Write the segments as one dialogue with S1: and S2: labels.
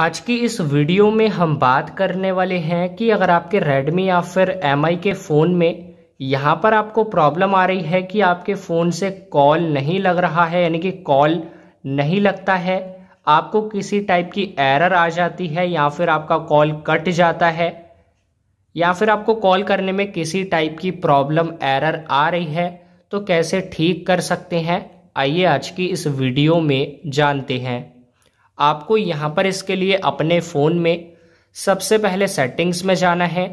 S1: आज की इस वीडियो में हम बात करने वाले हैं कि अगर आपके Redmi या फिर एम के फ़ोन में यहाँ पर आपको प्रॉब्लम आ रही है कि आपके फ़ोन से कॉल नहीं लग रहा है यानी कि कॉल नहीं लगता है आपको किसी टाइप की एरर आ जाती है या फिर आपका कॉल कट जाता है या फिर आपको कॉल करने में किसी टाइप की प्रॉब्लम एरर आ रही है तो कैसे ठीक कर सकते हैं आइए आज की इस वीडियो में जानते हैं आपको यहाँ पर इसके लिए अपने फ़ोन में सबसे पहले सेटिंग्स में जाना है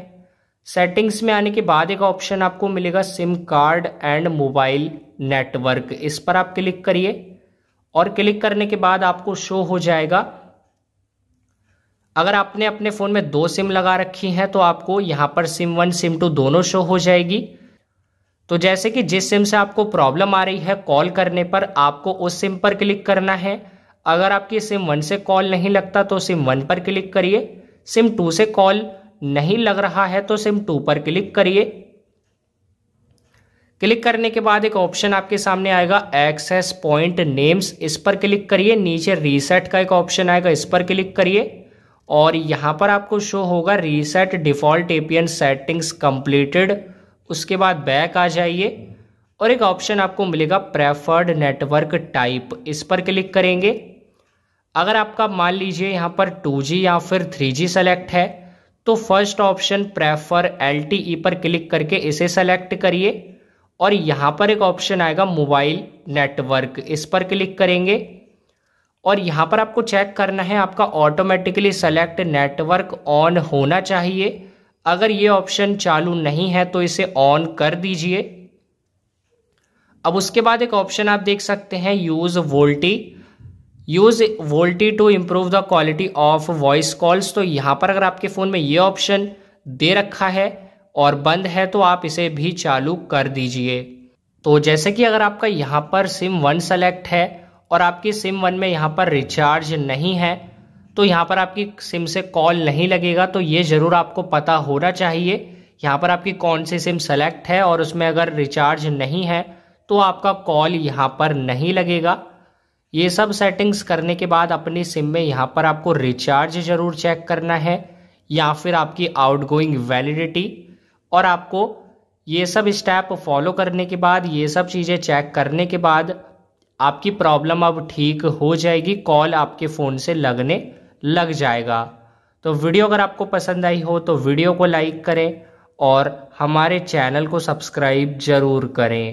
S1: सेटिंग्स में आने के बाद एक ऑप्शन आपको मिलेगा SIM card and mobile network इस पर आप क्लिक करिए और क्लिक करने के बाद आपको शो हो जाएगा अगर आपने अपने फ़ोन में दो सिम लगा रखी हैं तो आपको यहाँ पर सिम वन सिम टू दोनों शो हो जाएगी तो जैसे कि जिस सिम से आपको प्रॉब्लम आ रही है कॉल करने पर आपको उस सिम पर क्लिक करना है अगर आपकी सिम वन से कॉल नहीं लगता तो सिम वन पर क्लिक करिए सिम टू से कॉल नहीं लग रहा है तो सिम टू पर क्लिक करिए क्लिक करने के बाद एक ऑप्शन आपके सामने आएगा एक्सेस पॉइंट नेम्स इस पर क्लिक करिए नीचे रीसेट का एक ऑप्शन आएगा इस पर क्लिक करिए और यहाँ पर आपको शो होगा reset default APN settings completed उसके बाद बैक आ जाइए और एक ऑप्शन आपको मिलेगा प्रेफर्ड नेटवर्क टाइप इस पर क्लिक करेंगे अगर आपका मान लीजिए यहाँ पर 2G या फिर 3G सेलेक्ट है तो फर्स्ट ऑप्शन प्रेफर एल पर क्लिक करके इसे सेलेक्ट करिए और यहाँ पर एक ऑप्शन आएगा मोबाइल नेटवर्क इस पर क्लिक करेंगे और यहाँ पर आपको चेक करना है आपका ऑटोमेटिकली सेलेक्ट नेटवर्क ऑन होना चाहिए अगर ये ऑप्शन चालू नहीं है तो इसे ऑन कर दीजिए अब उसके बाद एक ऑप्शन आप देख सकते हैं use VoLTE use VoLTE to improve the quality of voice calls तो यहाँ पर अगर आपके फ़ोन में ये ऑप्शन दे रखा है और बंद है तो आप इसे भी चालू कर दीजिए तो जैसे कि अगर आपका यहाँ पर सिम वन सेलेक्ट है और आपकी सिम वन में यहाँ पर रिचार्ज नहीं है तो यहाँ पर आपकी सिम से कॉल नहीं लगेगा तो ये ज़रूर आपको पता होना चाहिए यहाँ पर आपकी कौन सी सिम सेलेक्ट है और उसमें अगर रिचार्ज नहीं है तो आपका कॉल यहाँ पर नहीं लगेगा ये सब सेटिंग्स करने के बाद अपनी सिम में यहाँ पर आपको रिचार्ज ज़रूर चेक करना है या फिर आपकी आउटगोइंग वैलिडिटी और आपको ये सब स्टेप फॉलो करने के बाद ये सब चीज़ें चेक करने के बाद आपकी प्रॉब्लम अब ठीक हो जाएगी कॉल आपके फ़ोन से लगने लग जाएगा तो वीडियो अगर आपको पसंद आई हो तो वीडियो को लाइक करें और हमारे चैनल को सब्सक्राइब ज़रूर करें